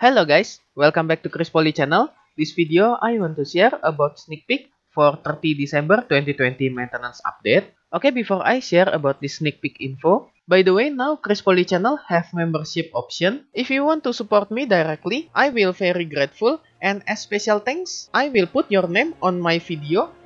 Hello guys, welcome back to Chris Poly channel. This video I want to share about sneak peek for 30 December 2020 maintenance update. Okay, before I share about this sneak peek info, by the way, now Chris Poly channel have membership option. If you want to support me directly, I will very grateful and as special thanks, I will put your name on my video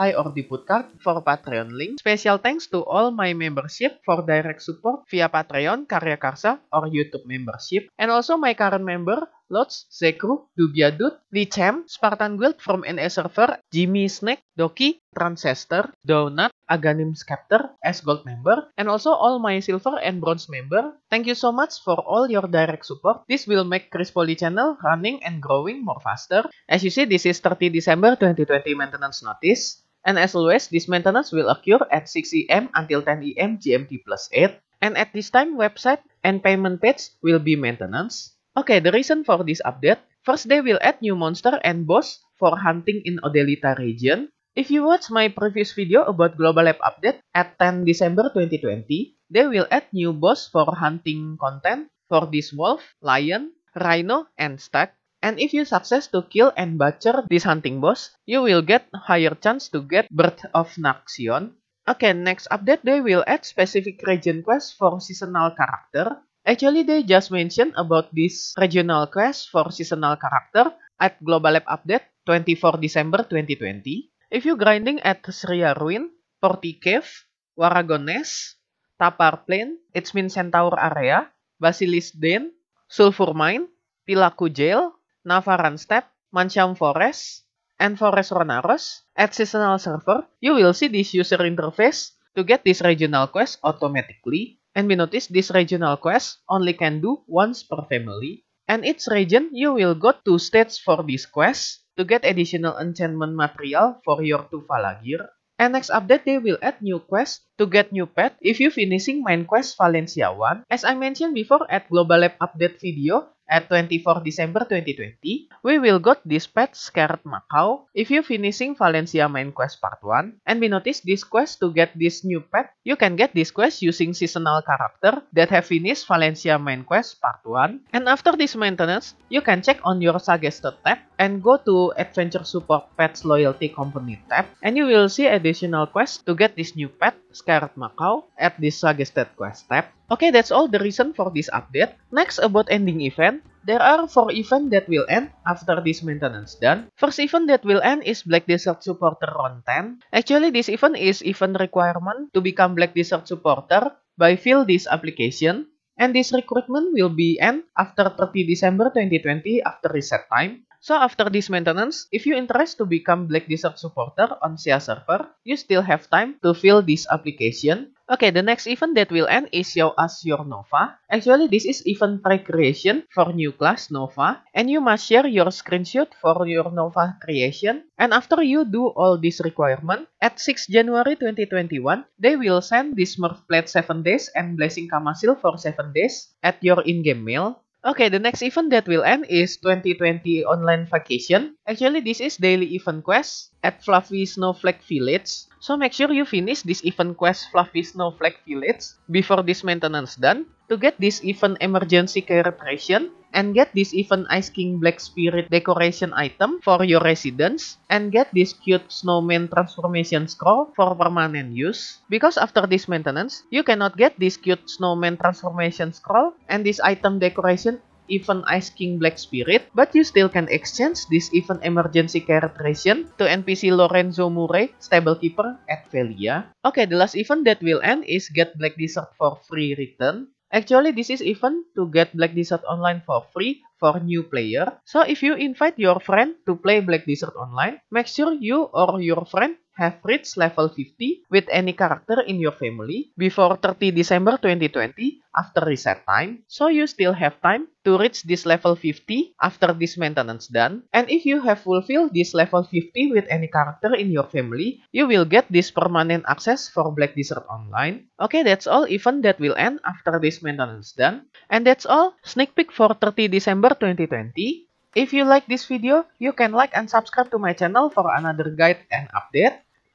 I or the card for Patreon link. Special thanks to all my membership for direct support via Patreon, Karya Karsa, or YouTube membership. And also my current member, Lotz, Zekru, Dubiadut, Licham, Spartan Guild from NA Server, Jimmy Snake, Doki, Transcester, Donut, Aganim Scepter as Gold member, and also all my Silver and Bronze member. Thank you so much for all your direct support. This will make Chris Poly channel running and growing more faster. As you see, this is 30 December 2020 maintenance notice. And as always, this maintenance will occur at 6 am until 10 am GMT plus 8. And at this time, website and payment page will be maintenance. Okay, the reason for this update, first they will add new monster and boss for hunting in Odelita region. If you watch my previous video about Global Lab update at 10 December 2020, they will add new boss for hunting content for this wolf, lion, rhino, and stag. And if you success to kill and butcher this hunting boss, you will get higher chance to get Birth of Naxion. Okay, next update they will add specific region quest for seasonal character. Actually, they just mentioned about this regional quest for seasonal character at Global Lab Update 24 December 2020. If you grinding at Sria Ruin, Porti Cave, Waragones, Tapar Plain, It's Min Centaur Area, Basilisk Den, Sulfur Mine, Pilaku Jail, Navaran Step, Mancham Forest, and Forest Ronaros, add seasonal server, you will see this user interface to get this regional quest automatically. And we notice this regional quest only can do once per family. And each region, you will go to states for this quest to get additional enchantment material for your Tufalagir. gear. And next update, they will add new quest to get new pet if you finishing main quest Valencia 1. As I mentioned before at Global Lab update video, At 24 December 2020, we will got this pet Scarlet Macau. If you finishing Valencia main quest part 1, and we notice this quest to get this new pet, you can get this quest using seasonal character that have finished Valencia main quest part 1. And after this maintenance, you can check on your suggested tab and go to Adventure Support Pets Loyalty Company tab, and you will see additional quest to get this new pet Scarlet Macau at this suggested quest tab. Okay, that's all the reason for this update. Next, about ending event. There are four event that will end after this maintenance done. First event that will end is Black Desert Supporter Round 10. Actually, this event is event requirement to become Black Desert Supporter by fill this application. And this recruitment will be end after 30 December 2020 after reset time. So after this maintenance, if you interest to become Black Desert supporter on SIA server, you still have time to fill this application. Okay, the next event that will end is Show Us Your Nova. Actually, this is event pre-creation for new class Nova, and you must share your screenshot for your Nova creation. And after you do all this requirement, at 6 January 2021, they will send this Smurf Plate 7 days and Blessing Kamasil for 7 days at your in-game mail. Okay, the next event that will end is 2020 Online Vacation. Actually, this is daily event quest at Fluffy Snowflake Village. So make sure you finish this event quest Fluffy Snowflake Village before this maintenance done. to get this event emergency penetration and get this event Ice King Black Spirit decoration item for your residence and get this cute snowman transformation scroll for permanent use. Because after this maintenance, you cannot get this cute snowman transformation scroll and this item decoration even Ice King Black Spirit, but you still can exchange this even emergency characterization to NPC Lorenzo stable keeper at Velia. Okay, the last event that will end is Get Black Desert for free return. Actually, this is even to get Black Desert Online for free for new player. So if you invite your friend to play Black Desert Online, make sure you or your friend have reached level 50 with any character in your family before 30 December 2020 after reset time, so you still have time to reach this level 50 after this maintenance done. And if you have fulfilled this level 50 with any character in your family, you will get this permanent access for Black Desert Online. Okay, that's all event that will end after this maintenance done. And that's all sneak peek for 30 December 2020. If you like this video, you can like and subscribe to my channel for another guide and update.